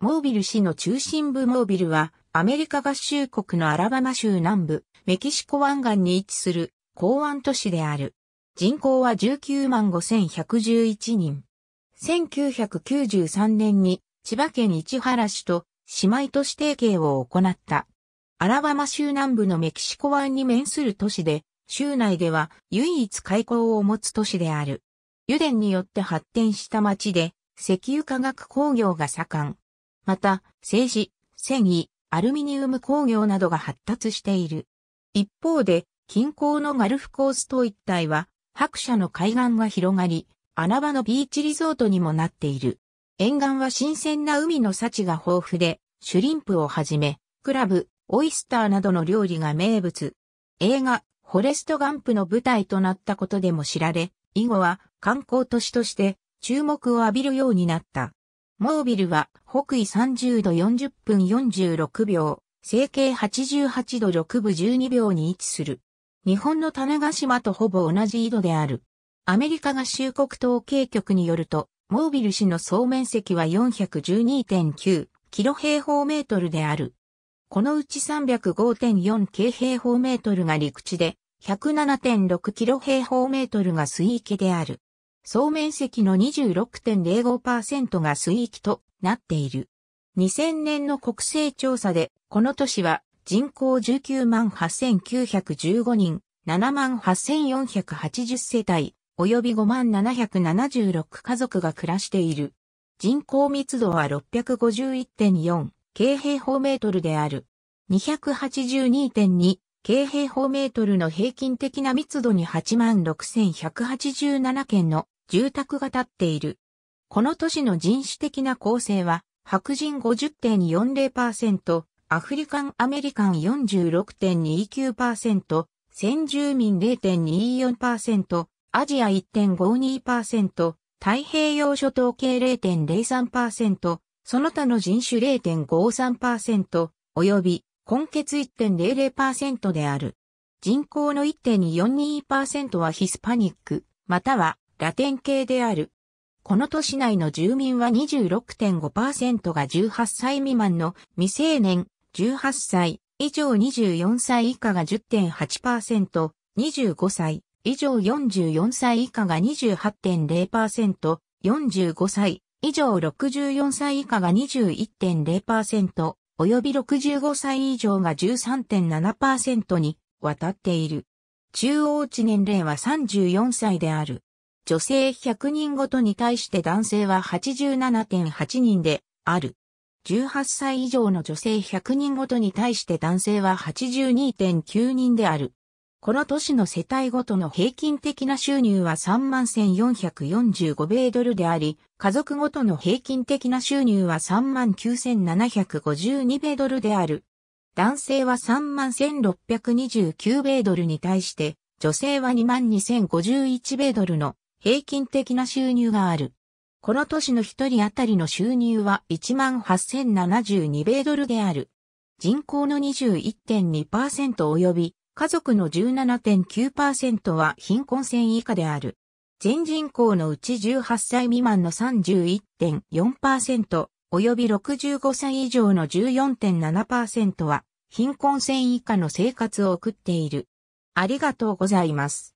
モービル市の中心部モービルは、アメリカ合衆国のアラバマ州南部、メキシコ湾岸に位置する港湾都市である。人口は19万5111人。1993年に千葉県市原市と姉妹都市提携を行った。アラバマ州南部のメキシコ湾に面する都市で、州内では唯一開港を持つ都市である。油田によって発展した町で、石油化学工業が盛ん。また、政治、繊維、アルミニウム工業などが発達している。一方で、近郊のガルフコースト一帯は、白車の海岸が広がり、穴場のビーチリゾートにもなっている。沿岸は新鮮な海の幸が豊富で、シュリンプをはじめ、クラブ、オイスターなどの料理が名物。映画、フォレストガンプの舞台となったことでも知られ、以後は観光都市として注目を浴びるようになった。モービルは北緯30度40分46秒、西経88度6分12秒に位置する。日本の種子島とほぼ同じ緯度である。アメリカ合衆国統計局によると、モービル市の総面積は412.9キロ平方メートルである。このうち305.4京平方メートルが陸地で、107.6キロ平方メートルが水域である。総面積の26.05%が水域となっている。2000年の国勢調査で、この都市は人口19万8915人、7万8480世帯、及び5万776家族が暮らしている。人口密度は651.4京平方メートルである。282.2京平方メートルの平均的な密度に86,187件の住宅が建っている。この都市の人種的な構成は、白人50.40%、アフリカンアメリカン46.29%、先住民0.24%、アジア1.52%、太平洋諸島系0.03%、その他の人種0.53%、及び、根血1.00%である。人口の1.42%はヒスパニック、またはラテン系である。この都市内の住民は26.5%が18歳未満の未成年、18歳以上24歳以下が10.8%、25歳以上44歳以下が28.0%、45歳以上64歳以下が21.0%、及び65歳以上が13.7%に渡っている。中央値年齢は34歳である。女性100人ごとに対して男性は87.8人である。18歳以上の女性100人ごとに対して男性は82.9人である。この都市の世帯ごとの平均的な収入は31,445米ドルであり、家族ごとの平均的な収入は39,752米ドルである。男性は31,629米ドルに対して、女性は22,051米ドルの平均的な収入がある。この都市の一人当たりの収入は18,072米ドルである。人口の21.2%及び家族の17.9%は貧困線以下である。全人口のうち18歳未満の31.4%及び65歳以上の14.7%は貧困線以下の生活を送っている。ありがとうございます。